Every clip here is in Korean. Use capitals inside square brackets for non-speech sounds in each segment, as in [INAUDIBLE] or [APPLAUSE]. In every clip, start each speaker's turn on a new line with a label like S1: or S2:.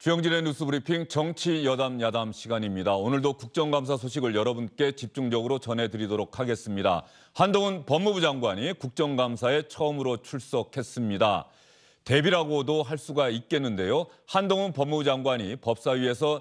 S1: 주영진의 뉴스브리핑 정치 여담 야담 시간입니다. 오늘도 국정감사 소식을 여러분께 집중적으로 전해드리도록 하겠습니다. 한동훈 법무부 장관이 국정감사에 처음으로 출석했습니다. 대비라고도 할 수가 있겠는데요. 한동훈 법무부 장관이 법사위에서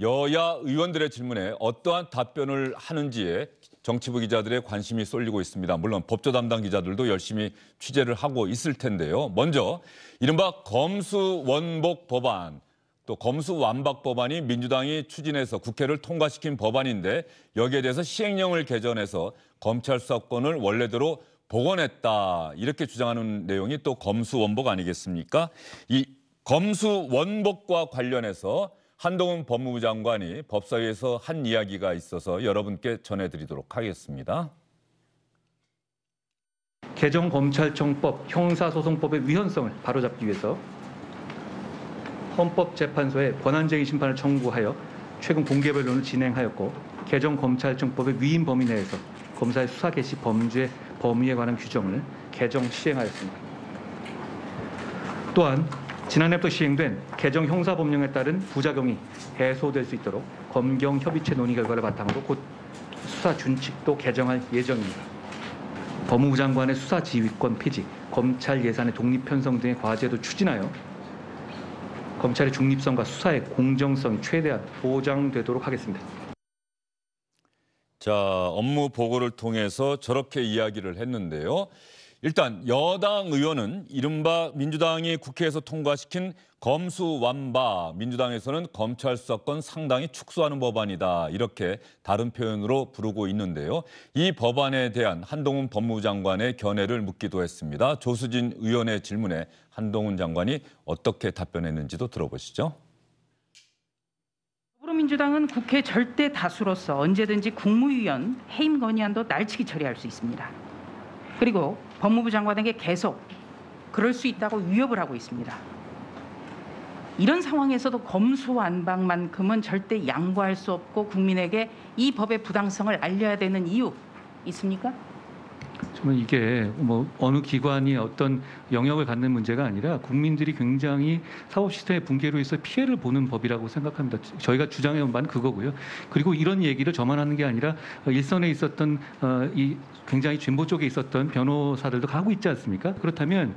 S1: 여야 의원들의 질문에 어떠한 답변을 하는지에 정치부 기자들의 관심이 쏠리고 있습니다. 물론 법조 담당 기자들도 열심히 취재를 하고 있을 텐데요. 먼저 이른바 검수 원복 법안 또 검수 완박 법안이 민주당이 추진해서 국회를 통과시킨 법안인데 여기에 대해서 시행령을 개정해서 검찰 수사권을 원래대로 복원했다 이렇게 주장하는 내용이 또 검수 원복 아니겠습니까? 이 검수 원복과 관련해서 한동훈 법무부 장관이 법사위에서 한 이야기가 있어서 여러분께
S2: 전해드리도록 하겠습니다. 개정 검찰청법 형사소송법의 위헌성을 바로잡기 위해서 헌법재판소에 권한쟁의 심판을 청구하여 최근 공개 변론을 진행하였고 개정검찰청법의 위임 범위 내에서 검사의 수사 개시 범죄 범위에 관한 규정을 개정 시행하였습니다. 또한 지난해부터 시행된 개정 형사법령에 따른 부작용이 해소될 수 있도록 검경 협의체 논의 결과를 바탕으로 곧 수사 준칙도 개정할 예정입니다. 법무부 장관의 수사 지휘권 폐지, 검찰 예산의 독립 편성 등의 과제도 추진하여 검찰의 중립성과 수사의 공정성이 최대한 보장되도록 하겠습니다. 자,
S1: 업무 보고를 통해서 저렇게 이야기를 했는데요. 일단 여당 의원은 이른바 민주당이 국회에서 통과시킨 검수완바, 민주당에서는 검찰 수사권 상당히 축소하는 법안이다 이렇게 다른 표현으로 부르고 있는데요. 이 법안에 대한 한동훈 법무 장관의 견해를 묻기도 했습니다. 조수진 의원의 질문에 한동훈 장관이 어떻게 답변했는지도 들어보시죠.
S2: 더불어민주당은 국회 절대 다수로서 언제든지 국무위원 해임 건의안도 날치기 처리할 수 있습니다. 그리고 법무부 장관에게 계속 그럴 수 있다고 위협을 하고 있습니다. 이런 상황에서도 검수완박만큼은 절대 양보할 수 없고 국민에게 이 법의 부당성을 알려야 되는 이유 있습니까? 저는 이게 뭐 어느 기관이 어떤 영역을 갖는 문제가 아니라 국민들이 굉장히 사법 시스템의 붕괴로 인해서 피해를 보는 법이라고 생각합니다. 저희가 주장해온 바는 그거고요. 그리고 이런 얘기를 저만 하는 게 아니라 일선에 있었던 어, 이 굉장히 진보 쪽에 있었던 변호사들도 하고 있지 않습니까? 그렇다면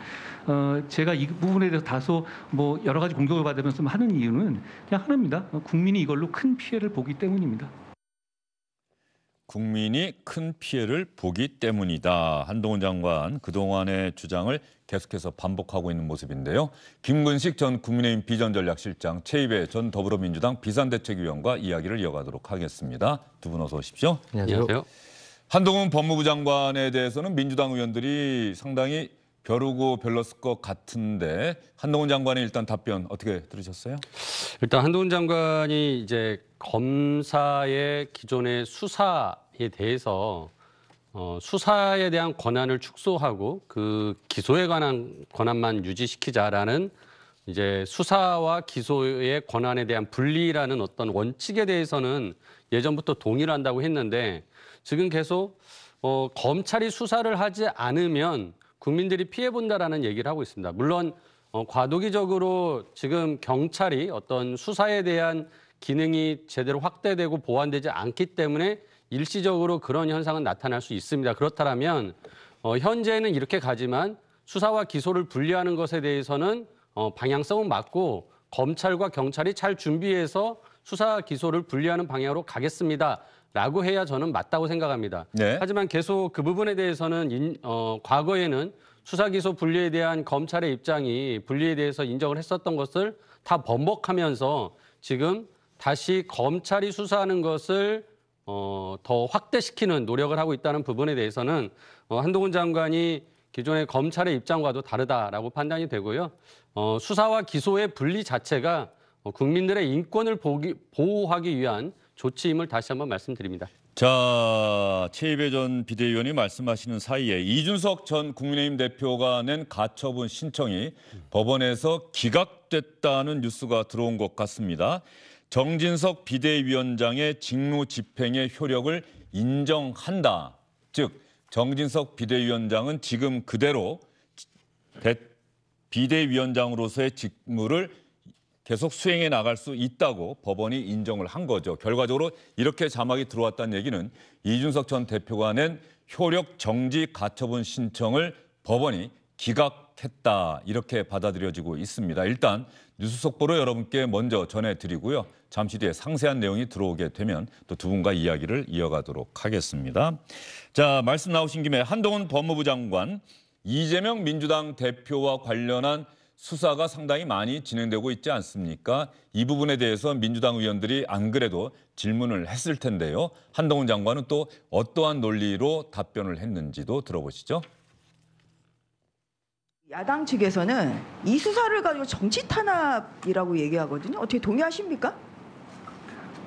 S2: 어, 제가 이 부분에 대해서 다소 뭐 여러 가지 공격을 받으면서 하는 이유는 그냥 하나입니다. 국민이 이걸로 큰 피해를 보기 때문입니다.
S1: 국민이 큰 피해를 보기 때문이다. 한동훈 장관 그동안의 주장을 계속해서 반복하고 있는 모습인데요. 김근식 전 국민의힘 비전전략실장, 최이배 전 더불어민주당 비상대책위원과 이야기를 이어가도록 하겠습니다. 두 분 어서 오십시오. 안녕하세요. 한동훈 법무부 장관에 대해서는 민주당 의원들이 상당히 벼르고 별렀을 것 같은데 한동훈 장관의 일단 답변 어떻게 들으셨어요?
S3: 일단 한동훈 장관이 이제 검사의 기존의 수사에 대해서 어, 수사에 대한 권한을 축소하고 그 기소에 관한 권한만 유지시키자라는 이제 수사와 기소의 권한에 대한 분리라는 어떤 원칙에 대해서는 예전부터 동의를 한다고 했는데 지금 계속 어, 검찰이 수사를 하지 않으면 국민들이 피해 본다라는 얘기를 하고 있습니다. 물론 어, 과도기적으로 지금 경찰이 어떤 수사에 대한 기능이 제대로 확대되고 보완되지 않기 때문에 일시적으로 그런 현상은 나타날 수 있습니다. 그렇다면 어, 현재는 이렇게 가지만 수사와 기소를 분리하는 것에 대해서는 어, 방향성은 맞고 검찰과 경찰이 잘 준비해서 수사 기소를 분리하는 방향으로 가겠습니다. 라고 해야 저는 맞다고 생각합니다. 네. 하지만 계속 그 부분에 대해서는 인, 어, 과거에는 수사 기소 분리에 대한 검찰의 입장이 분리에 대해서 인정을 했었던 것을 다 번복하면서 지금 다시 검찰이 수사하는 것을 어, 더 확대시키는 노력을 하고 있다는 부분에 대해서는 어, 한동훈 장관이 기존의 검찰의 입장과도 다르다라고 판단이 되고요. 어, 수사와 기소의 분리 자체가 어, 국민들의 인권을 보기, 보호하기 위한 조치임을 다시 한번 말씀드립니다.
S1: 자, 최희배 전 비대위원이 말씀하시는 사이에 이준석 전 국민의힘 대표가 낸 가처분 신청이 법원에서 기각됐다는 뉴스가 들어온 것 같습니다. 정진석 비대위원장의 직무 집행의 효력을 인정한다. 즉 정진석 비대위원장은 지금 그대로 비대위원장으로서의 직무를 계속 수행해 나갈 수 있다고 법원이 인정을 한 거죠. 결과적으로 이렇게 자막이 들어왔다는 얘기는 이준석 전 대표가 낸 효력 정지 가처분 신청을 법원이 기각 했다 이렇게 받아들여지고 있습니다. 일단 뉴스 속보로 여러분께 먼저 전해드리고요. 잠시 뒤에 상세한 내용이 들어오게 되면 또 두 분과 이야기를 이어가도록 하겠습니다. 자 말씀 나오신 김에 한동훈 법무부 장관 이재명 민주당 대표와 관련한 수사가 상당히 많이 진행되고 있지 않습니까? 이 부분에 대해서 민주당 의원들이 안 그래도 질문을 했을 텐데요. 한동훈 장관은 또 어떠한 논리로 답변을 했는지도 들어보시죠.
S4: 야당 측에서는 이 수사를 가지고 정치 탄압이라고 얘기하거든요. 어떻게 동의하십니까?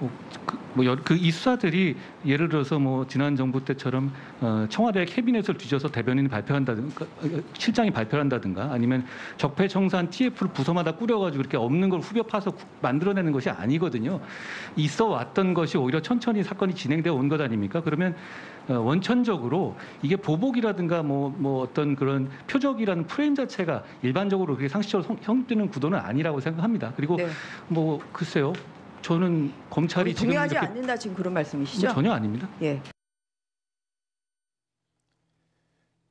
S2: 뭐그 뭐 그 이수사들이 예를 들어서 뭐 지난 정부 때처럼 어, 청와대 캐비넷을 뒤져서 대변인이 발표한다든가 그, 어, 어, 실장이 발표한다든가 아니면 적폐청산 TF를 부서마다 꾸려가지고 이렇게 없는 걸 후벼 파서 만들어내는 것이 아니거든요. 있어 왔던 것이 오히려 천천히 사건이 진행되어 온 것 아닙니까? 그러면 어, 원천적으로 이게 보복이라든가 뭐, 뭐 어떤 그런 표적이라는 프레임 자체가 일반적으로 그렇게 상식적으로 성, 형되는 구도는 아니라고 생각합니다. 그리고 네. 뭐 글쎄요. 저는 검찰이 지금 동의하지 이렇게-
S4: 않는다 지금 그런 말씀이시죠? 전혀 아닙니다. 예.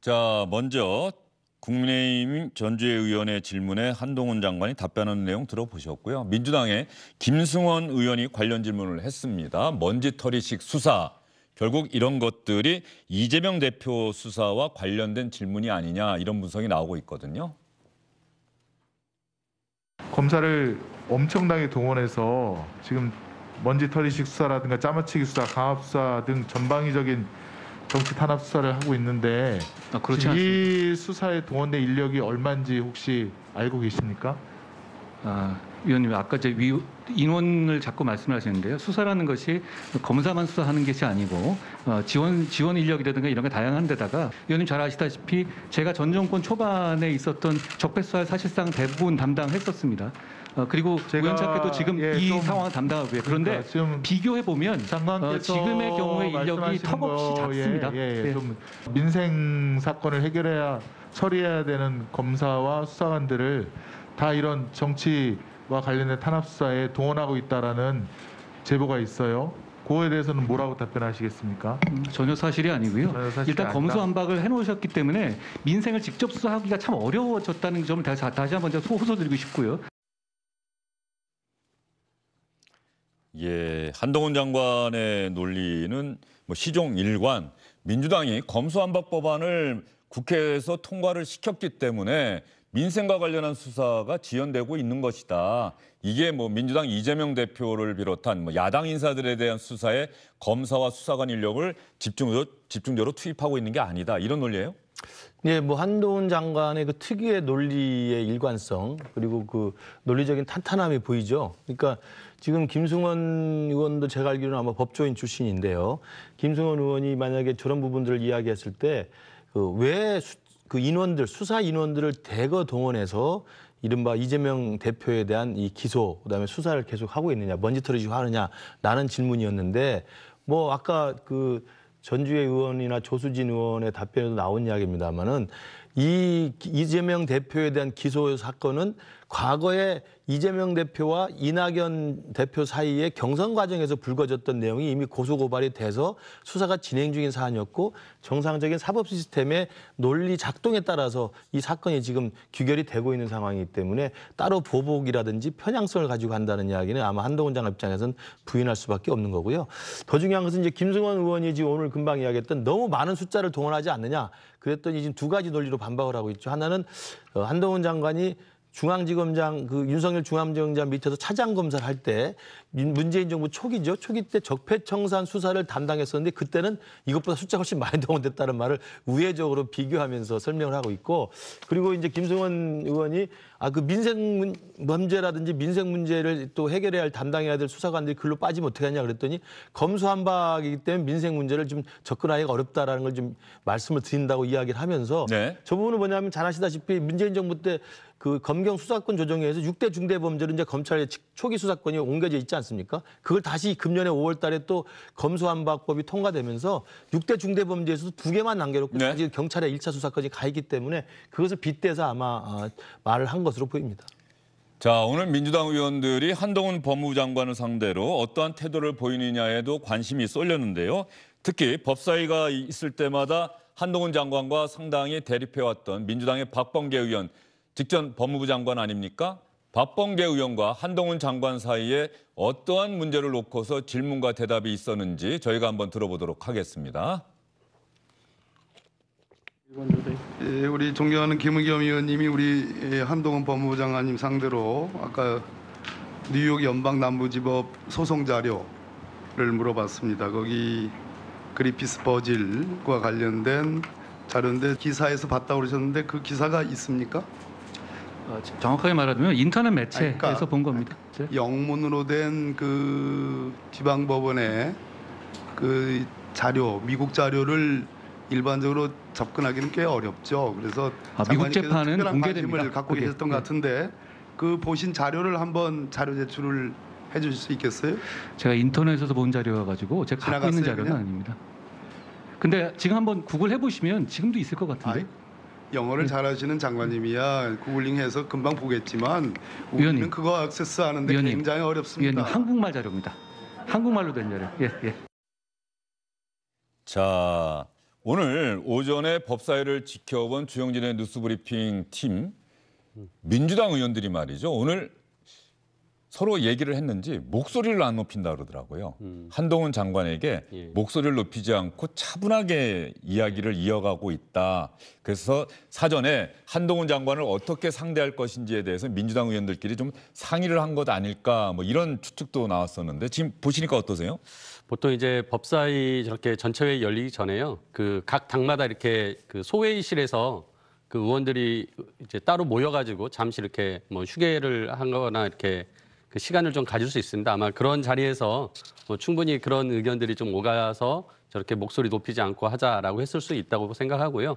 S1: 자, 먼저 국민의힘 전주의 의원의 질문에 한동훈 장관이 답변한 내용 들어보셨고요. 민주당의 김승원 의원이 관련 질문을 했습니다. 먼지털이식 수사. 결국 이런 것들이 이재명 대표 수사와 관련된 질문이 아니냐 이런 분석이 나오고 있거든요.
S4: 검사를 엄청나게 동원해서 지금 먼지 털리식 수사라든가 짜마치기 수사, 강압 수사 등 전방위적인 정치 탄압 수사를 하고 있는데 아, 이 수사에 동원된 인력이 얼마인지 혹시 알고 계십니까? 아, 위원님 아까 제 위,
S2: 인원을 자꾸 말씀하시는데요. 수사라는 것이 검사만 수사하는 것이 아니고 어, 지원 지원 인력이라든가 이런 게 다양한데다가 위원님 잘 아시다시피 제가 전 정권 초반에 있었던 적폐 수사 사실상 대부분 담당했었습니다. 어, 그리고 제가- 우연찮게도 지금 예, 이 상황을 담당하고 있고요. 예, 그런데 그러니까 비교해 보면 어, 장 지금의 경우에 인력이 턱없이 작습니다. 예, 예, 예. 네. 좀
S4: 민생 사건을 해결해야 처리해야 되는 검사와 수사관들을 다 이런 정치와 관련된 탄압 수사에 동원하고 있다라는 제보가 있어요. 그거에 대해서는 뭐라고 답변하시겠습니까? 음, 전혀 사실이 아니고요. 전혀 사실이 일단 검수안박을
S2: 해놓으셨기 때문에 민생을 직접 수사하기가 참 어려워졌다는 점을 다시, 다시 한번 소- 호소드리고 싶고요.
S1: 예, 한동훈 장관의 논리는 뭐 시종 일관 민주당이 검수안박 법안을 국회에서 통과를 시켰기 때문에 민생과 관련한 수사가 지연되고 있는 것이다. 이게 뭐 민주당 이재명 대표를 비롯한 뭐 야당 인사들에 대한 수사에 검사와 수사관 인력을 집중적으로,
S4: 집중적으로 투입하고 있는 게 아니다. 이런 논리예요? 예, 뭐 한동훈 장관의 그 특유의 논리의 일관성 그리고 그 논리적인 탄탄함이 보이죠. 그러니까 지금 김승원 의원도 제가 알기로는 아마 법조인 출신인데요. 김승원 의원이 만약에 저런 부분들을 이야기했을 때왜그 그 인원들 수사 인원들을 대거 동원해서 이른바 이재명 대표에 대한 이 기소 그다음에 수사를 계속 하고 있느냐 먼지털이지 하느냐라는 질문이었는데 뭐 아까 그 전주의 의원이나 조수진 의원의 답변에도 나온 이야기입니다만은 이 이재명 대표에 대한 기소 사건은 과거에 이재명 대표와 이낙연 대표 사이의 경선 과정에서 불거졌던 내용이 이미 고소고발이 돼서 수사가 진행 중인 사안이었고 정상적인 사법 시스템의 논리 작동에 따라서 이 사건이 지금 귀결이 되고 있는 상황이기 때문에 따로 보복이라든지 편향성을 가지고 한다는 이야기는 아마 한동훈 장관 입장에서는 부인할 수밖에 없는 거고요. 더 중요한 것은 이제 김승원 의원이 지금 오늘 금방 이야기했던 너무 많은 숫자를 동원하지 않느냐 그랬더니 지금 두 가지 논리로 반박을 하고 있죠. 하나는 어, 한동훈 장관이 중앙지검장 그 윤석열 중앙지검장 밑에서 차장 검사를 할때 문재인 정부 초기죠 초기 때 적폐청산 수사를 담당했었는데 그때는 이것보다 숫자 가 훨씬 많이 동원됐다는 말을 우회적으로 비교하면서 설명을 하고 있고 그리고 이제 김성원 의원이 아 그 민생 문제라든지 민생 문제를 또 해결해야 할 담당해야 될 수사관들이 글로 빠지면 어떻게 하냐 그랬더니 검수한박이기 때문에 민생 문제를 좀 접근하기가 어렵다라는 걸 좀 말씀을 드린다고 이야기를 하면서 네. 저 부분은 뭐냐면 잘 아시다시피 문재인 정부 때그 검경 수사권 조정에의해서 6대 중대범죄로 이제 검찰의 초기 수사권이 옮겨져 있지 않습니까? 그걸 다시 금년에 5월 달에 또검수안박법이 통과되면서 6대 중대범죄에서도 두 개만 남겨놓고 네. 사실 경찰의 1차 수사까지 가 있기 때문에 그것을 빗대서 아마 아, 말을 한 것으로 보입니다.
S1: 자, 오늘 민주당 의원들이
S4: 한동훈 법무부
S1: 장관을 상대로 어떠한 태도를 보이느냐에도 관심이 쏠렸는데요. 특히 법사위가 있을 때마다 한동훈 장관과 상당히 대립해왔던 민주당의 박범계 의원 직전 법무부 장관 아닙니까? 박범계 의원과 한동훈 장관 사이에 어떠한 문제를 놓고서 질문과 대답이 있었는지 저희가 한번 들어보도록 하겠습니다.
S4: 예, 우리 존경하는 김은겸 의원님이 우리 예, 한동훈 법무부 장관님 상대로 아까 뉴욕 연방 남부지법 소송 자료를 물어봤습니다. 거기 그리피스 버질과 관련된 자료인데 기사에서 봤다고 그러셨는데 그 기사가 있습니까? 아,
S2: 정확하게 말하자면 인터넷 매체에서 그러니까 본 겁니다.
S4: 네. 영문으로 된 그 지방법원의 그 자료, 미국 자료를 일반적으로 접근하기는 꽤 어렵죠. 그래서 아, 미국 재판은 공개됨을 갖고 그게, 계셨던 네. 것 같은데 그 보신 자료를 한번 자료 제출을 해주실 수 있겠어요?
S2: 제가 인터넷에서 본 자료여 가지고 제가 갖고 있는 자료는 그냥? 아닙니다. 근데 지금 한번 구글 해보시면 지금도 있을 것 같은데. 아이?
S4: 영어를 잘하시는 장관님이야 구글링해서 금방 보겠지만 우리는 그거 액세스 하는데 위원님, 굉장히 어렵습니다. 위원님 한국말 자료입니다. 한국말로 된 자료. 예, 예.
S1: 자, 오늘 오전에 법사위를 지켜본 주영진의 뉴스브리핑 팀 민주당 의원들이 말이죠. 오늘 서로 얘기를 했는지 목소리를 안 높인다 그러더라고요. 음. 한동훈 장관에게 예. 목소리를 높이지 않고 차분하게 이야기를 이어가고 있다. 그래서 사전에 한동훈 장관을 어떻게 상대할 것인지에 대해서 민주당 의원들끼리 좀 상의를 한 것 아닐까 뭐 이런 추측도 나왔었는데 지금 보시니까 어떠세요?
S3: 보통 이제 법사위 저렇게 전체회의 열리기 전에요. 그 각 당마다 이렇게 그 소회의실에서 그 의원들이 이제 따로 모여가지고 잠시 이렇게 뭐 휴게를 한거나 이렇게 그 시간을 좀 가질 수 있습니다. 아마 그런 자리에서 뭐 충분히 그런 의견들이 좀 오가서 저렇게 목소리 높이지 않고 하자라고 했을 수 있다고 생각하고요.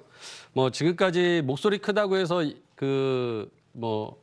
S3: 뭐 지금까지 목소리 크다고 해서 그 뭐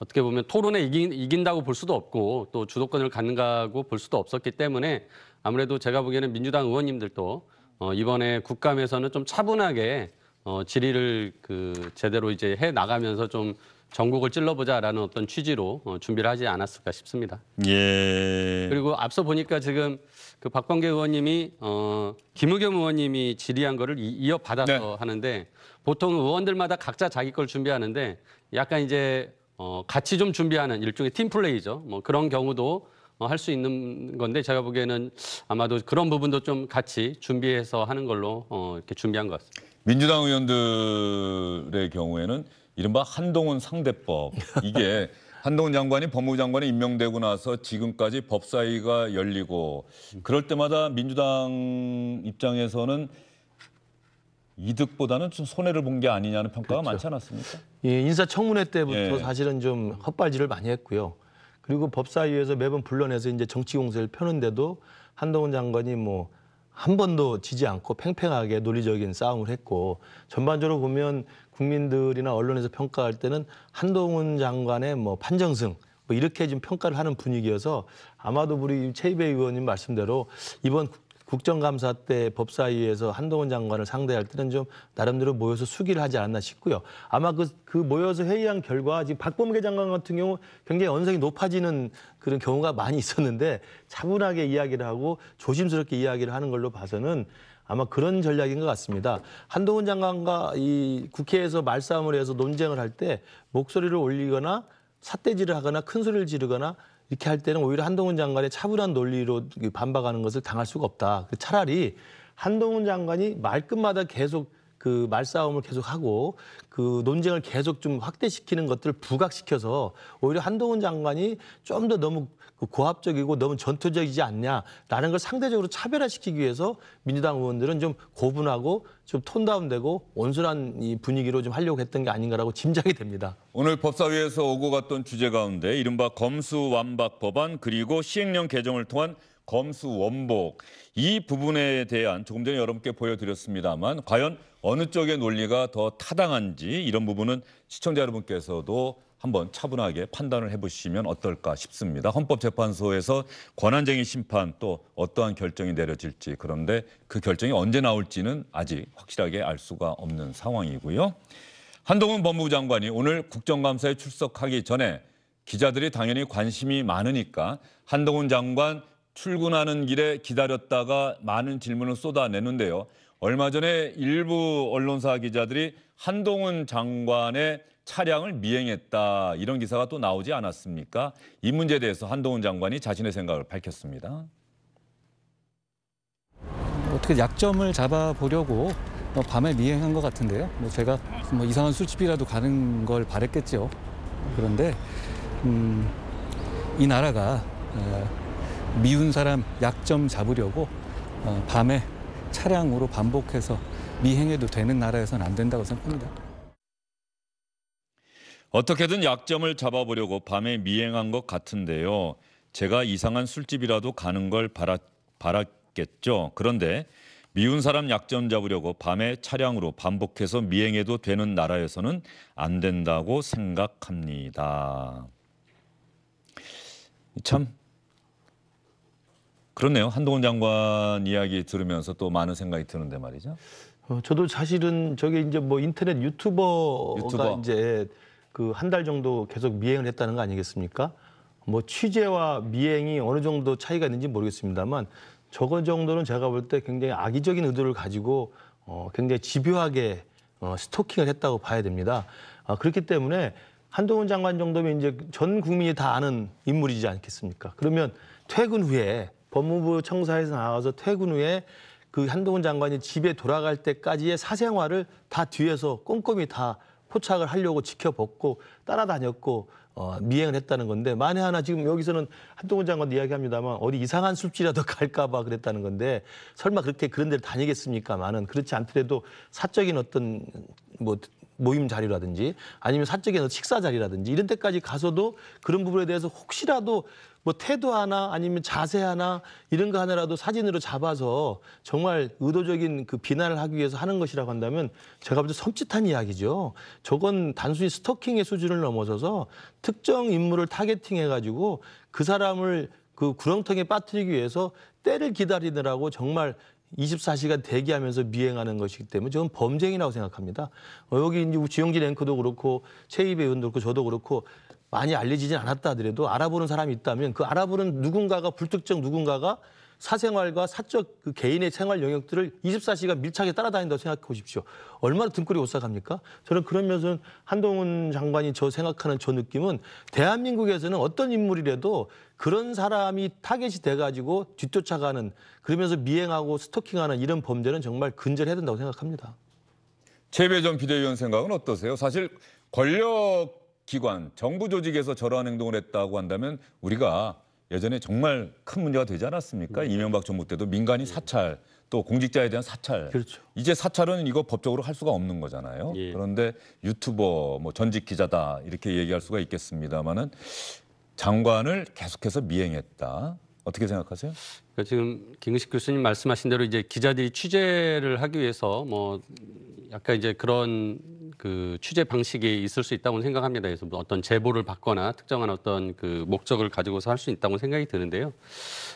S3: 어떻게 보면 토론에 이긴, 이긴다고 볼 수도 없고 또 주도권을 갖는다고 볼 수도 없었기 때문에 아무래도 제가 보기에는 민주당 의원님들도 어 이번에 국감에서는 좀 차분하게 어, 질의를 그 제대로 이제 해 나가면서 좀 전국을 찔러보자라는 어떤 취지로 어, 준비를 하지 않았을까 싶습니다.
S1: 예.
S3: 그리고 앞서 보니까 지금 그 박범계 의원님이 어, 김의겸 의원님이 질의한 거를 이, 어받아서 네. 하는데 보통 의원들마다 각자 자기 걸 준비하는데 약간 이제 어, 같이 좀 준비하는 일종의 팀 플레이죠. 뭐 그런 경우도 어, 할수 있는 건데 제가 보기에는 아마도 그런 부분도 좀 같이 준비해서 하는 걸로 어, 이렇게 준비한 것 같습니다.
S1: 민주당 의원들의 경우에는 이른바 한동훈 상대법 이게 [LAUGHS] 한동훈 장관이 법무부 장관에 임명되고 나서 지금까지 법사위가 열리고 그럴 때마다 민주당 입장에서는
S4: 이득보다는 좀 손해를 본 게 아니냐는 평가가 그렇죠. 많지 않았습니까? 예, 인사청문회 때부터 예. 사실은 좀 헛발질을 많이 했고요. 그리고 법사위에서 매번 불러내서 이제 정치 공세를 펴는데도 한동훈 장관이 뭐 한 번도 지지 않고 팽팽하게 논리적인 싸움을 했고 전반적으로 보면 국민들이나 언론에서 평가할 때는 한동훈 장관의 뭐 판정승 뭐 이렇게 지금 평가를 하는 분위기여서 아마도 우리 최이배 의원님 말씀대로 이번 국정감사 때 법사위에서 한동훈 장관을 상대할 때는 좀 나름대로 모여서 수기를 하지 않았나 싶고요. 아마 그, 그 모여서 회의한 결과 지금 박범계 장관 같은 경우 굉장히 언성이 높아지는 그런 경우가 많이 있었는데 차분하게 이야기를 하고 조심스럽게 이야기를 하는 걸로 봐서는 아마 그런 전략인 것 같습니다. 한동훈 장관과 이 국회에서 말싸움을 해서 논쟁을 할 때 목소리를 올리거나 삿대질을 하거나 큰 소리를 지르거나 이렇게 할 때는 오히려 한동훈 장관의 차분한 논리로 반박하는 것을 당할 수가 없다. 그 차라리 한동훈 장관이 말끝마다 계속 그 말싸움을 계속하고 그 논쟁을 계속 좀 확대시키는 것들을 부각시켜서 오히려 한동훈 장관이 좀 더 너무 그 고압적이고 너무 전투적이지 않냐라는 걸 상대적으로 차별화시키기 위해서 민주당 의원들은 좀 고분하고 좀 톤다운되고 온순한 이 분위기로 좀 하려고 했던 게 아닌가라고 짐작이 됩니다.
S1: 오늘 법사위에서 오고 갔던 주제 가운데 이른바 검수완박 법안 그리고 시행령 개정을 통한 검수 원복 이 부분에 대한 조금 전에 여러분께 보여드렸습니다만 과연 어느 쪽의 논리가 더 타당한지 이런 부분은 시청자 여러분께서도 한번 차분하게 판단을 해보시면 어떨까 싶습니다. 헌법재판소에서 권한쟁의 심판 또 어떠한 결정이 내려질지 그런데 그 결정이 언제 나올지는 아직 확실하게 알 수가 없는 상황이고요. 한동훈 법무부 장관이 오늘 국정감사에 출석하기 전에 기자들이 당연히 관심이 많으니까 한동훈 장관 출근하는 길에 기다렸다가 많은 질문을 쏟아내는데요. 얼마 전에 일부 언론사 기자들이 한동훈 장관의 차량을 미행했다 이런 기사가 또 나오지 않았습니까? 이 문제에 대해서 한동훈 장관이 자신의 생각을 밝혔습니다.
S2: 어떻게 약점을 잡아보려고 어, 밤에 미행한 것 같은데요. 뭐 제가 뭐 이상한 술집이라도 가는 걸 바랬겠죠. 그런데 음, 이 나라가 어, 미운 사람 약점 잡으려고 어, 밤에 차량으로 반복해서 미행해도 되는 나라에서는 안 된다고 생각합니다.
S1: 어떻게든 약점을 잡아보려고 밤에 미행한 것 같은데요. 제가 이상한 술집이라도 가는 걸 바라, 바랐겠죠. 그런데 미운 사람 약점 잡으려고 밤에 차량으로 반복해서 미행해도 되는 나라에서는 안 된다고 생각합니다. 참 그렇네요. 한동훈 장관 이야기 들으면서 또 많은 생각이 드는데
S4: 말이죠. 어, 저도 사실은 저게 이제 뭐 인터넷 유튜버가 유튜버. 이제 그 한 달 정도 계속 미행을 했다는 거 아니겠습니까? 뭐 취재와 미행이 어느 정도 차이가 있는지 모르겠습니다만 저거 정도는 제가 볼 때 굉장히 악의적인 의도를 가지고 어, 굉장히 집요하게 어, 스토킹을 했다고 봐야 됩니다. 아, 그렇기 때문에 한동훈 장관 정도면 이제 전 국민이 다 아는 인물이지 않겠습니까? 그러면 퇴근 후에 법무부 청사에서 나와서 퇴근 후에 그 한동훈 장관이 집에 돌아갈 때까지의 사생활을 다 뒤에서 꼼꼼히 다 포착을 하려고 지켜봤고 따라다녔고 어, 미행을 했다는 건데 만에 하나 지금 여기서는 한동훈 장관도 이야기합니다만 어디 이상한 술집이라도 갈까봐 그랬다는 건데 설마 그렇게 그런 데를 다니겠습니까만은 그렇지 않더라도 사적인 어떤 뭐 모임 자리라든지 아니면 사적인 식사 자리라든지 이런 데까지 가서도 그런 부분에 대해서 혹시라도 뭐 태도 하나 아니면 자세 하나 이런 거 하나라도 사진으로 잡아서 정말 의도적인 그 비난을 하기 위해서 하는 것이라고 한다면 제가 볼 때 섬찟한 이야기죠. 저건 단순히 스토킹의 수준을 넘어서서 특정 인물을 타겟팅해 가지고 그 사람을 그 구렁텅이에 빠뜨리기 위해서 때를 기다리느라고 정말 24시간 대기하면서 미행하는 것이기 때문에 저건 범죄행위라고 생각합니다. 어, 여기 이제 지용진 앵커도 그렇고 최희배 의원도 그렇고 저도 그렇고 많이 알려지진 않았다 하더라도 알아보는 사람이 있다면 그 알아보는 누군가가 불특정 누군가가 사생활과 사적 그 개인의 생활 영역들을 24시간 밀착에 따라다닌다고 생각해 보십시오. 얼마나 등골이 오싹합니까? 저는 그러면서 한동훈 장관이 저 생각하는 저 느낌은 대한민국에서는 어떤 인물이라도 그런 사람이 타겟이 돼가지고 뒤쫓아가는 그러면서 미행하고 스토킹하는 이런 범죄는 정말 근절해야 된다고 생각합니다.
S1: 최배전 비대위원 생각은 어떠세요? 사실 권력 기관, 정부 조직에서 저러한 행동을 했다고 한다면 우리가 예전에 정말 큰 문제가 되지 않았습니까? 네. 이명박 정부 때도 민간인 네. 사찰, 또 공직자에 대한 사찰. 그렇죠. 이제 사찰은 이거 법적으로 할 수가 없는 거잖아요. 예. 그런데 유튜버, 뭐 전직 기자다 이렇게 얘기할 수가 있겠습니다만은 장관을 계속해서 미행했다. 어떻게 생각하세요?
S3: 그러니까 지금 김근식 교수님 말씀하신 대로 이제 기자들이 취재를 하기 위해서 뭐 약간 이제 그런 그 취재 방식이 있을 수 있다고 생각합니다. 그래서 뭐 어떤 제보를 받거나 특정한 어떤 그 목적을 가지고서 할 수 있다고 생각이 드는데요.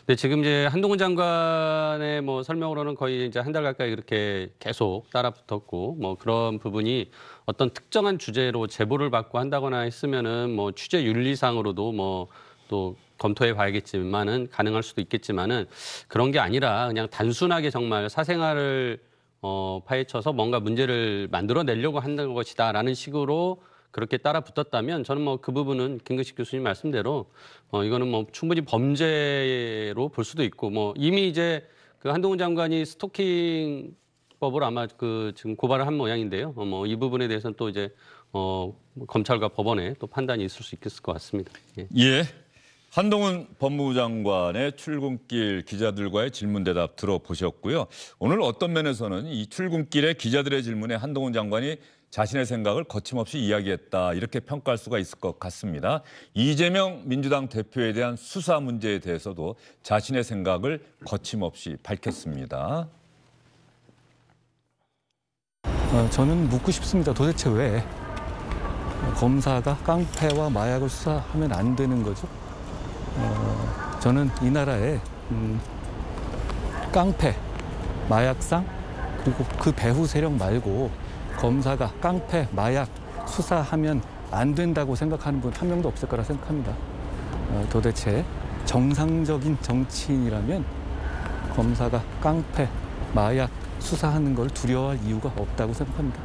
S3: 근데 지금 이제 한동훈 장관의 뭐 설명으로는 거의 이제 한 달 가까이 그렇게 계속 따라붙었고 뭐 그런 부분이 어떤 특정한 주제로 제보를 받고 한다거나 했으면은 뭐 취재 윤리상으로도 뭐 또 검토해 봐야겠지만은 가능할 수도 있겠지만은 그런 게 아니라 그냥 단순하게 정말 사생활을 어, 파헤쳐서 뭔가 문제를 만들어내려고 한다는 것이다라는 식으로 그렇게 따라 붙었다면 저는 뭐 그 부분은 김근식 교수님 말씀대로 어, 이거는 뭐 충분히 범죄로 볼 수도 있고 뭐 이미 이제 그 한동훈 장관이 스토킹 법을 아마 그 지금 고발을 한 모양인데요. 어, 뭐 이 부분에 대해서는 또 이제 어, 검찰과 법원에 또 판단이 있을 수 있겠을 것 같습니다.
S1: 예. 예. 한동훈 법무부 장관의 출근길 기자들과의 질문 대답 들어보셨고요. 오늘 어떤 면에서는 이 출근길에 기자들의 질문에 한동훈 장관이 자신의 생각을 거침없이 이야기했다 이렇게 평가할 수가 있을 것 같습니다. 이재명 민주당 대표에 대한 수사 문제에 대해서도 자신의 생각을 거침없이 밝혔습니다.
S2: 어, 저는 묻고 싶습니다. 도대체 왜 검사가 깡패와 마약을 수사하면 안 되는 거죠? 어, 저는 이나라의 음, 깡패, 마약상 그리고 그 배후 세력 말고 검사가 깡패, 마약 수사하면 안 된다고 생각하는 분 한 명도 없을 거라 생각합니다. 어, 도대체 정상적인 정치인이라면 검사가 깡패, 마약 수사하는 걸 두려워할 이유가 없다고 생각합니다.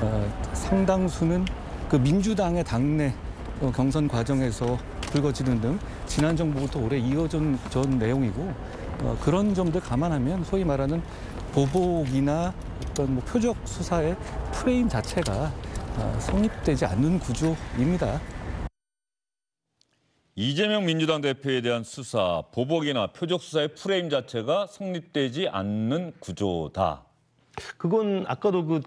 S2: 어, 상당수는 그 민주당의 당내 어, 경선 과정에서 불거지는 등 지난 정부부터 오래 이어진 전 내용이고 어, 그런 점들 감안하면 소위 말하는 보복이나 어떤 뭐 표적 수사의 프레임 자체가 어, 성립되지 않는 구조입니다.
S1: 이재명 민주당 대표에 대한 수사, 보복이나 표적 수사의 프레임 자체가 성립되지 않는 구조다.
S4: 그건 아까도 그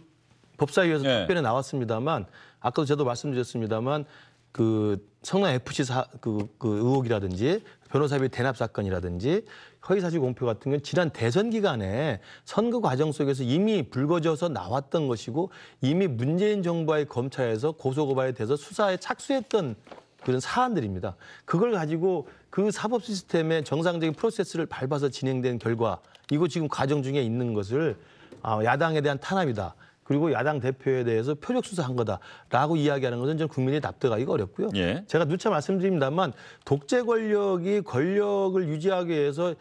S4: 법사위에서 네. 답변에 나왔습니다만 아까도 저도 말씀드렸습니다만 그 성남 FC 사, 그, 그 의혹이라든지 변호사비 대납 사건이라든지 허위사실 공표 같은 건 지난 대선 기간에 선거 과정 속에서 이미 불거져서 나왔던 것이고 이미 문재인 정부와의 검찰에서 고소고발이 돼서 수사에 착수했던 그런 사안들입니다. 그걸 가지고 그 사법 시스템의 정상적인 프로세스를 밟아서 진행된 결과 이거 지금 과정 중에 있는 것을 아, 야당에 대한 탄압이다. 그리고 야당 대표에 대해서 표적 수사한 거다라고 이야기하는 것은 전 국민이 납득하기가 어렵고요. 예. 제가 누차 말씀드립니다만 독재 권력이 권력을 유지하기 위해서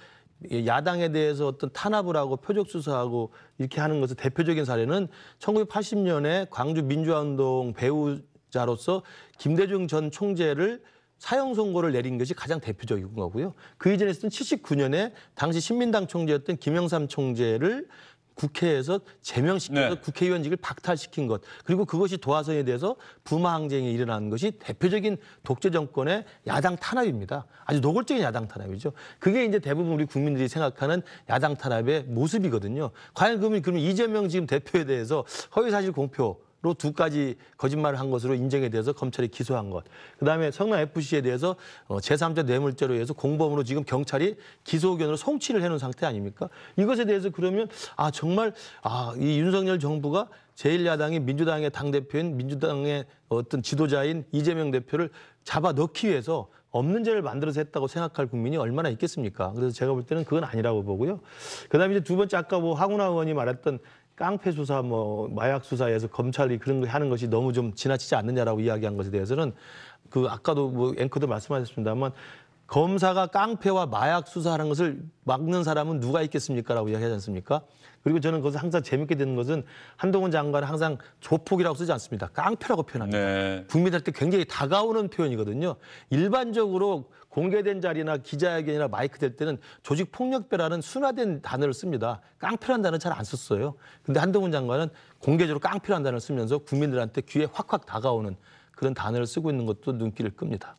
S4: 야당에 대해서 어떤 탄압을 하고 표적 수사하고 이렇게 하는 것의 대표적인 사례는 1980년에 광주 민주화운동 배우자로서 김대중 전 총재를 사형 선고를 내린 것이 가장 대표적인 거고요. 그 이전에 있었던 79년에 당시 신민당 총재였던 김영삼 총재를 국회에서 제명시켜서 네. 국회의원직을 박탈시킨 것 그리고 그것이 도화선에 대해서 부마 항쟁이 일어나는 것이 대표적인 독재 정권의 야당 탄압입니다. 아주 노골적인 야당 탄압이죠. 그게 이제 대부분 우리 국민들이 생각하는 야당 탄압의 모습이거든요. 과연 그러면, 그러면 이재명 지금 대표에 대해서 허위사실 공표 로두 가지 거짓말을 한 것으로 인정에 대해서 검찰이 기소한 것. 그다음에 성남 FC에 대해서 어, 제3자 뇌물죄로 해서 공범으로 지금 경찰이 기소 의견으로 송치를 해 놓은 상태 아닙니까? 이것에 대해서 그러면 아 정말 아 이 윤석열 정부가 제1야당이 민주당의 당대표인 민주당의 어떤 지도자인 이재명 대표를 잡아 넣기 위해서 없는 죄를 만들어서 했다고 생각할 국민이 얼마나 있겠습니까? 그래서 제가 볼 때는 그건 아니라고 보고요. 그 다음에 이제 두 번째 아까 뭐하구하 의원이 말했던 깡패 수사, 뭐 마약 수사에서 검찰이 그런 거 하는 것이 너무 좀 지나치지 않느냐라고 이야기한 것에 대해서는 그 아까도 뭐 앵커도 말씀하셨습니다만 검사가 깡패와 마약 수사하는 것을 막는 사람은 누가 있겠습니까라고 이야기하지 않습니까? 그리고 저는 그것을 항상 재밌게 되는 것은 한동훈 장관은 항상 조폭이라고 쓰지 않습니다. 깡패라고 표현합니다. 네. 국민들한테 굉장히 다가오는 표현이거든요. 일반적으로 공개된 자리나 기자회견이나 마이크 될 때는 조직 폭력배라는 순화된 단어를 씁니다. 깡패란 단어 잘안 썼어요. 근데 한동훈 장관은 공개적으로 깡패란 단어를 쓰면서 국민들한테 귀에 확확 다가오는 그런 단어를 쓰고 있는 것도 눈길을 끕니다.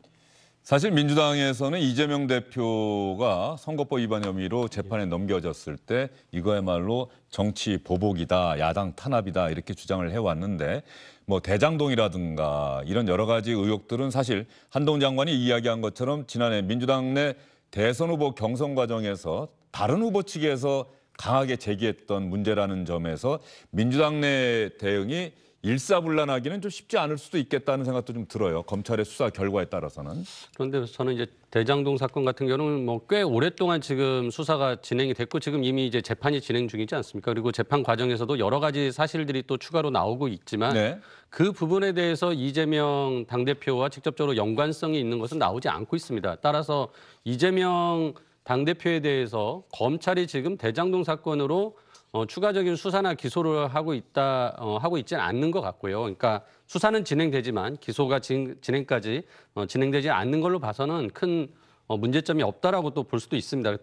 S1: 사실 민주당에서는 이재명 대표가 선거법 위반 혐의로 재판에 넘겨졌을 때 이거야말로 정치 보복이다, 야당 탄압이다 이렇게 주장을 해왔는데 뭐 대장동이라든가 이런 여러 가지 의혹들은 사실 한동 장관이 이야기한 것처럼 지난해 민주당 내 대선 후보 경선 과정에서 다른 후보 측에서 강하게 제기했던 문제라는 점에서 민주당 내 대응이 일사불란하기는 좀 쉽지 않을 수도 있겠다는 생각도 좀 들어요. 검찰의 수사 결과에 따라서는.
S3: 그런데 저는 이제 대장동 사건 같은 경우는 뭐 꽤 오랫동안 지금 수사가 진행이 됐고 지금 이미 이제 재판이 진행 중이지 않습니까? 그리고 재판 과정에서도 여러 가지 사실들이 또 추가로 나오고 있지만 네. 그 부분에 대해서 이재명 당대표와 직접적으로 연관성이 있는 것은 나오지 않고 있습니다. 따라서 이재명 당대표에 대해서 검찰이 지금 대장동 사건으로 어, 추가적인 수사나 기소를 하고 있다 어, 하고 있지는 않는 것 같고요. 그러니까 수사는 진행되지만 기소가 진, 행까지 어, 진행되지 않는 걸로 봐서는 큰 어, 문제점이 없다라고 또 볼 수도 있습니다.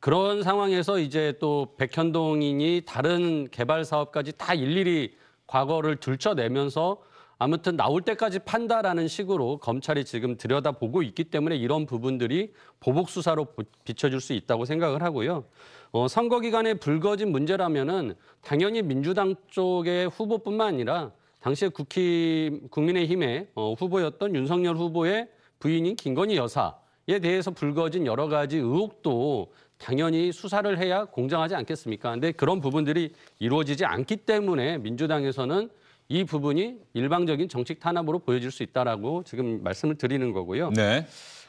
S3: 그런 상황에서 이제 또 백현동인이 다른 개발 사업까지 다 일일이 과거를 들춰내면서 아무튼 나올 때까지 판다라는 식으로 검찰이 지금 들여다보고 있기 때문에 이런 부분들이 보복 수사로 비춰질 수 있다고 생각을 하고요. 어, 선거 기간에 불거진 문제라면은 당연히 민주당 쪽의 후보뿐만 아니라 당시에 국희 국민의힘의 어, 후보였던 윤석열 후보의 부인인 김건희 여사에 대해서 불거진 여러 가지 의혹도 당연히 수사를 해야 공정하지 않겠습니까? 근데 그런 부분들이 이루어지지 않기 때문에 민주당에서는 이 부분이 일방적인 정책 탄압으로 보여질 수 있다라고 지금 말씀을 드리는 거고요. 네.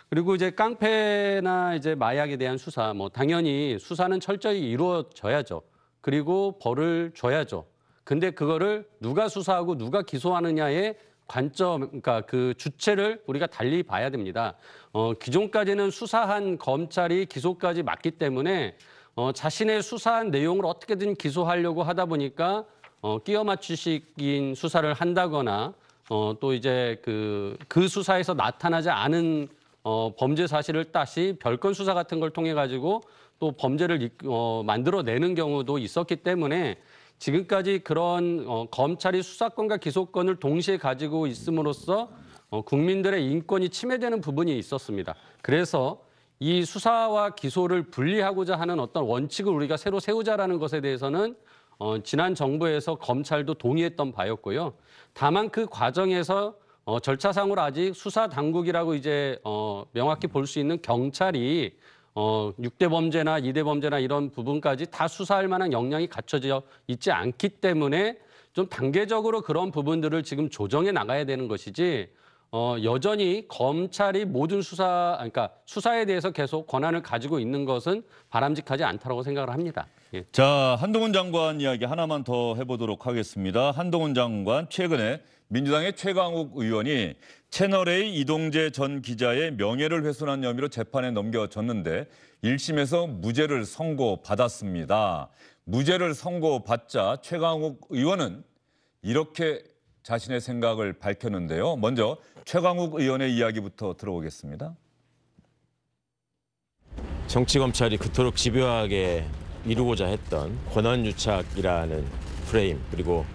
S3: 그리고 이제 깡패나 이제 마약에 대한 수사, 뭐 당연히 수사는 철저히 이루어져야죠. 그리고 벌을 줘야죠. 근데 그거를 누가 수사하고 누가 기소하느냐의 관점, 그러니까 그 주체를 우리가 달리 봐야 됩니다. 어, 기존까지는 수사한 검찰이 기소까지 맞기 때문에 어, 자신의 수사한 내용을 어떻게든 기소하려고 하다 보니까 어, 끼어 맞추식인 수사를 한다거나 어, 또 이제 그, 그 수사에서 나타나지 않은 어, 범죄 사실을 다시 별건 수사 같은 걸 통해 가지고 또 범죄를 어, 만들어내는 경우도 있었기 때문에 지금까지 그런 어, 검찰이 수사권과 기소권을 동시에 가지고 있음으로써 어, 국민들의 인권이 침해되는 부분이 있었습니다. 그래서 이 수사와 기소를 분리하고자 하는 어떤 원칙을 우리가 새로 세우자라는 것에 대해서는 어, 지난 정부에서 검찰도 동의했던 바였고요. 다만 그 과정에서 어, 절차상으로 아직 수사 당국이라고 이제 어, 명확히 볼 수 있는 경찰이 어, 6대 범죄나 2대 범죄나 이런 부분까지 다 수사할 만한 역량이 갖춰져 있지 않기 때문에 좀 단계적으로 그런 부분들을 지금 조정해 나가야 되는 것이지 어, 여전히 검찰이 모든 수사, 그러니까 수사에 대해서 계속 권한을 가지고 있는 것은 바람직하지 않다고 생각을 합니다. 예. 자, 한동훈 장관 이야기 하나만 더
S1: 해보도록 하겠습니다. 한동훈 장관 최근에 민주당의 최강욱 의원이 채널A 이동재 전 기자의 명예를 훼손한 혐의로 재판에 넘겨졌는데 1심에서 무죄를 선고받았습니다. 무죄를 선고받자 최강욱 의원은 이렇게 자신의 생각을 밝혔는데요. 먼저 최강욱 의원의 이야기부터 들어보겠습니다.
S4: 정치 검찰이 그토록 집요하게 이루고자 했던 권한 유착이라는 프레임 그리고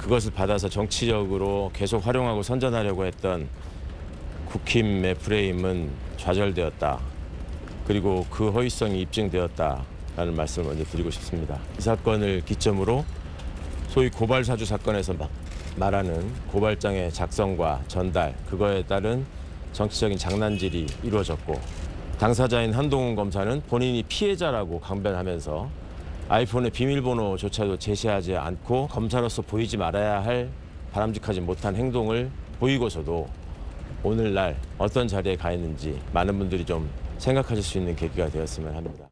S4: 그것을 받아서 정치적으로 계속 활용하고 선전하려고 했던 국힘의 프레임은 좌절되었다. 그리고 그 허위성이 입증되었다라는 말씀을 먼저 드리고 싶습니다. 이 사건을 기점으로 소위 고발 사주 사건에서 말하는 고발장의 작성과 전달 그거에 따른 정치적인 장난질이 이루어졌고 당사자인 한동훈 검사는 본인이 피해자라고 강변하면서 아이폰의 비밀번호조차도 제시하지 않고 검사로서 보이지 말아야 할 바람직하지 못한 행동을 보이고서도 오늘날 어떤 자리에 가 있는지 많은 분들이 좀 생각하실 수 있는 계기가 되었으면
S1: 합니다.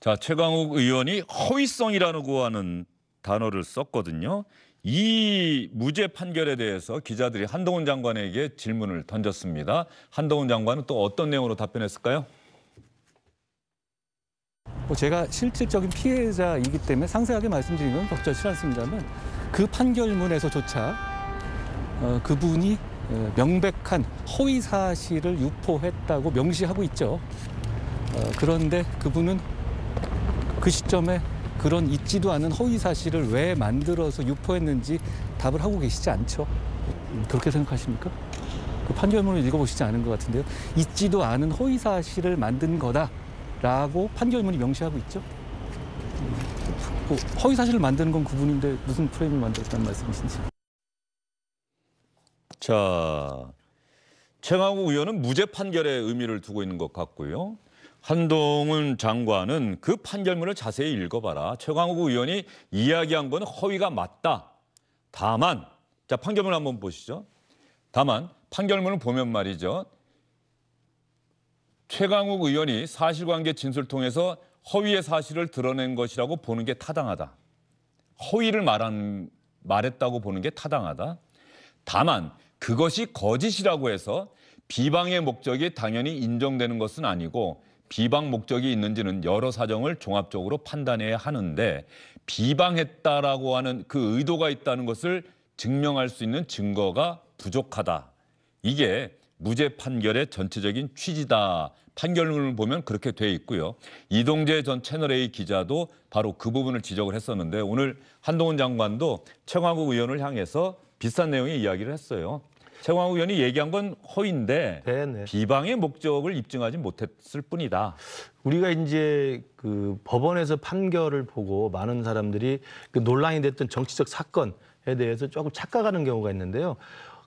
S1: 자, 최강욱 의원이 허위성이라고 하는 단어를 썼거든요. 이 무죄 판결에 대해서 기자들이 한동훈 장관에게 질문을 던졌습니다. 한동훈 장관은 또 어떤 내용으로 답변했을까요?
S2: 뭐 제가 실질적인 피해자이기 때문에 상세하게 말씀드리는 건 적절치 않습니다만 그 판결문에서조차 어, 그분이 어, 명백한 허위 사실을 유포했다고 명시하고 있죠. 어, 그런데 그분은 그 시점에 그런 있지도 않은 허위 사실을 왜 만들어서 유포했는지 답을 하고 계시지 않죠. 음, 그렇게 생각하십니까? 그 판결문을 읽어보시지 않은 것 같은데요. 있지도 않은 허위 사실을 만든 거다. 라고 판결문이 명시하고 있죠. 그 허위 사실을 만드는 건 구분인데 무슨 프레임을 만들었다는 말씀이신지.
S1: 자, 최강욱 의원은 무죄 판결에 의미를 두고 있는 것 같고요. 한동훈 장관은 그 판결문을 자세히 읽어봐라. 최강욱 의원이 이야기한 건 허위가 맞다. 다만, 자 판결문 한번 보시죠. 다만 판결문을 보면 말이죠. 최강욱 의원이 사실관계 진술 통해서 허위의 사실을 드러낸 것이라고 보는 게 타당하다. 허위를 말한, 말했다고 보는 게 타당하다. 다만 그것이 거짓이라고 해서 비방의 목적이 당연히 인정되는 것은 아니고 비방 목적이 있는지는 여러 사정을 종합적으로 판단해야 하는데 비방했다라고 하는 그 의도가 있다는 것을 증명할 수 있는 증거가 부족하다. 이게 무죄 판결의 전체적인 취지다. 판결문을 보면 그렇게 돼 있고요. 이동재 전 채널A 기자도 바로 그 부분을 지적을 했었는데 오늘 한동훈 장관도 최광욱 의원을 향해서 비슷한 내용의 이야기를 했어요.
S4: 최광욱 의원이 얘기한 건 허위인데 네네. 네. 비방의 목적을 입증하지 못했을 뿐이다. 우리가 이제 그 법원에서 판결을 보고 많은 사람들이 그 논란이 됐던 정치적 사건에 대해서 조금 착각하는 경우가 있는데요.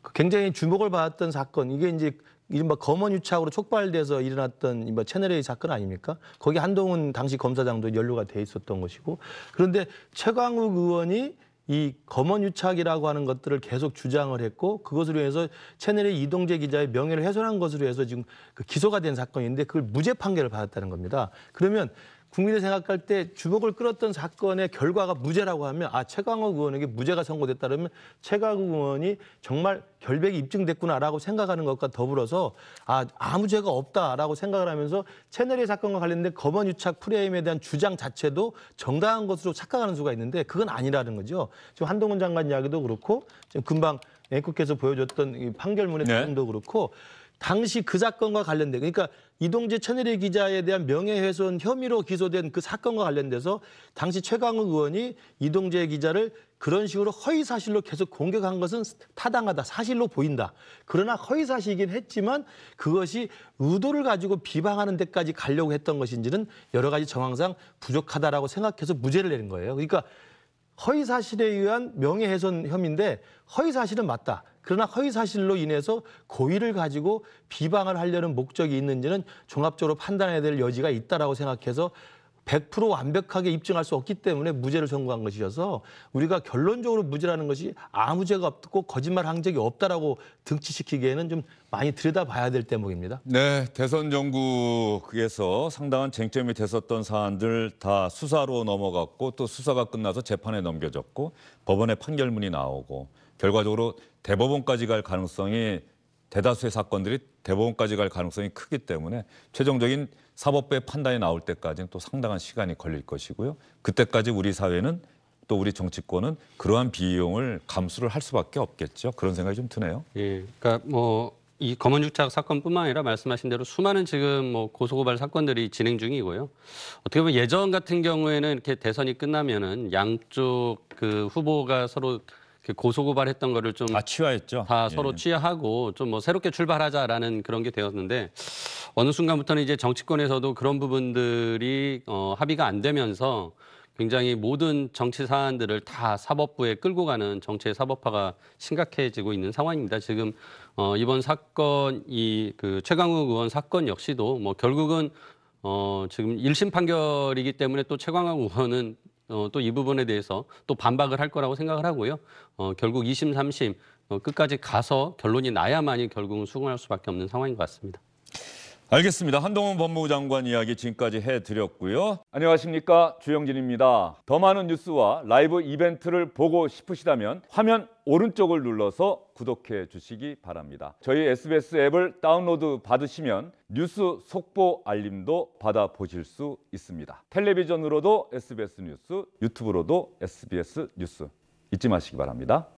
S4: 그 굉장히 주목을 받았던 사건 이게 이제 이른바 검언유착으로 촉발돼서 일어났던 이른바 채널A 사건 아닙니까? 거기 한동훈 당시 검사장도 연루가 돼 있었던 것이고 그런데 최강욱 의원이 이 검언유착이라고 하는 것들을 계속 주장을 했고 그것으로 해서 채널의 이동재 기자의 명예를 훼손한 것으로 해서 지금 그 기소가 된 사건인데 그걸 무죄 판결을 받았다는 겁니다. 그러면 국민이 생각할 때 주목을 끌었던 사건의 결과가 무죄라고 하면 아 최강욱 의원에게 무죄가 선고됐다 그러면 최강욱 의원이 정말 결백이 입증됐구나라고 생각하는 것과 더불어서 아 아무 죄가 없다라고 생각을 하면서 채널의 사건과 관련된 검언 유착 프레임에 대한 주장 자체도 정당한 것으로 착각하는 수가 있는데 그건 아니라는 거죠. 지금 한동훈 장관 이야기도 그렇고 지금 금방 앵커께서 보여줬던 이 판결문의 네. 내용도 네. 그렇고 당시 그 사건과 관련된 그러니까 이동재 천일의 기자에 대한 명예훼손 혐의로 기소된 그 사건과 관련돼서 당시 최강욱 의원이 이동재 기자를 그런 식으로 허위 사실로 계속 공격한 것은 타당하다 사실로 보인다 그러나 허위 사실이긴 했지만 그것이 의도를 가지고 비방하는 데까지 가려고 했던 것인지는 여러 가지 정황상 부족하다라고 생각해서 무죄를 내린 거예요 그러니까 허위 사실에 의한 명예훼손 혐의인데 허위 사실은 맞다. 그러나 허위 사실로 인해서 고의를 가지고 비방을 하려는 목적이 있는지는 종합적으로 판단해야 될 여지가 있다라고 생각해서 100% 완벽하게 입증할 수 없기 때문에 무죄를 선고한 것이어서 우리가 결론적으로 무죄라는 것이 아무 죄가 없고 거짓말 한 적이 없다라고 등치시키기에는 좀 많이 들여다봐야 될 대목입니다.
S1: 네, 대선 정국에서 상당한 쟁점이 됐었던 사안들 다 수사로 넘어갔고 또 수사가 끝나서 재판에 넘겨졌고 법원의 판결문이 나오고 결과적으로 대법원까지 갈 가능성이 대다수의 사건들이 대법원까지 갈 가능성이 크기 때문에 최종적인 사법부의 판단이 나올 때까지는 또 상당한 시간이 걸릴 것이고요. 그때까지 우리 사회는 또 우리 정치권은 그러한 비용을 감수를 할 수밖에 없겠죠. 그런 생각이 좀 드네요.
S3: 예, 그러니까 뭐. 이검은유착 사건뿐만 아니라 말씀하신 대로 수많은 지금 뭐 고소고발 사건들이 진행 중이고요. 어떻게 보면 예전 같은 경우에는 이렇게 대선이 끝나면은 양쪽 그 후보가 서로 고소고발했던 거를 좀 아, 취하했죠. 다 서로 예. 취하하고 좀 뭐 새롭게 출발하자라는 그런 게 되었는데 어느 순간부터는 이제 정치권에서도 그런 부분들이 어, 합의가 안 되면서 굉장히 모든 정치 사안들을 다 사법부에 끌고 가는 정치의 사법화가 심각해지고 있는 상황입니다. 지금 어, 이번 사건 이그 최강욱 의원 사건 역시도 뭐 결국은 어, 지금 1심 판결이기 때문에 또 최광학 의원은 어, 또 이 부분에 대해서 또 반박을 할 거라고 생각을 하고요. 어, 결국 2심, 3심 어, 끝까지 가서 결론이 나야만이 결국은 수긍할 수밖에 없는 상황인 것 같습니다.
S1: 알겠습니다. 한동훈 법무부 장관 이야기 지금까지 해드렸고요. 안녕하십니까 주영진입니다. 더 많은 뉴스와 라이브 이벤트를 보고 싶으시다면 화면 오른쪽을 눌러서 구독해 주시기 바랍니다. 저희 SBS 앱을 다운로드 받으시면 뉴스 속보 알림도 받아 보실 수 있습니다. 텔레비전으로도 SBS 뉴스, 유튜브로도 SBS 뉴스 잊지 마시기 바랍니다.